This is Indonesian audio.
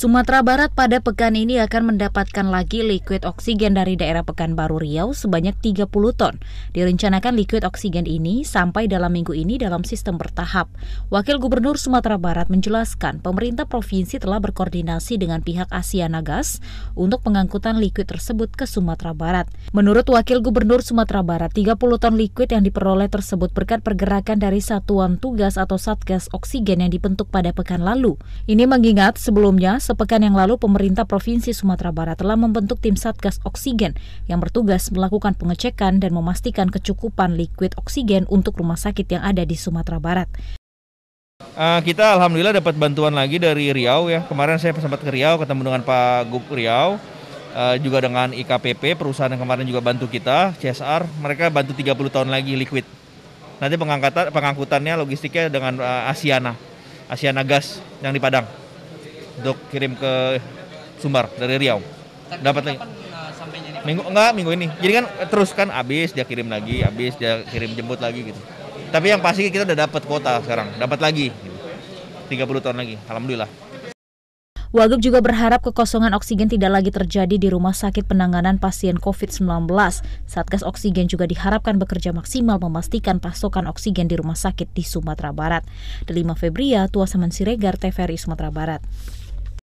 Sumatera Barat pada pekan ini akan mendapatkan lagi liquid oksigen dari daerah Pekanbaru Riau sebanyak 30 ton. Direncanakan liquid oksigen ini sampai dalam minggu ini dalam sistem bertahap. Wakil Gubernur Sumatera Barat menjelaskan pemerintah provinsi telah berkoordinasi dengan pihak Asia Nagas untuk pengangkutan liquid tersebut ke Sumatera Barat. Menurut Wakil Gubernur Sumatera Barat, 30 ton liquid yang diperoleh tersebut berkat pergerakan dari satuan tugas atau satgas oksigen yang dibentuk pada pekan lalu. Ini mengingat sebelumnya sepekan yang lalu pemerintah Provinsi Sumatera Barat telah membentuk tim Satgas Oksigen yang bertugas melakukan pengecekan dan memastikan kecukupan liquid oksigen untuk rumah sakit yang ada di Sumatera Barat. Uh, kita alhamdulillah dapat bantuan lagi dari Riau ya. Kemarin saya sempat ke Riau ketemu dengan Pak Gub Riau uh, juga dengan IKPP perusahaan yang kemarin juga bantu kita CSR mereka bantu 30 tahun lagi liquid nanti pengangkatan pengangkutannya logistiknya dengan uh, Asiana Asiana Gas yang di Padang dok kirim ke Sumbar dari Riau. Dapat lagi. Eh, minggu enggak minggu ini. Jadi kan eh, terus kan habis dia kirim lagi, habis dia kirim jemput lagi gitu. Tapi yang pasti kita udah dapat kuota sekarang, dapat lagi. Gitu. 30 tahun lagi. Alhamdulillah. Wagub juga berharap kekosongan oksigen tidak lagi terjadi di rumah sakit penanganan pasien COVID-19. Satgas Oksigen juga diharapkan bekerja maksimal memastikan pasokan oksigen di rumah sakit di Sumatera Barat. Delima Febria, Tua Saman Siregar, TVRI Sumatera Barat.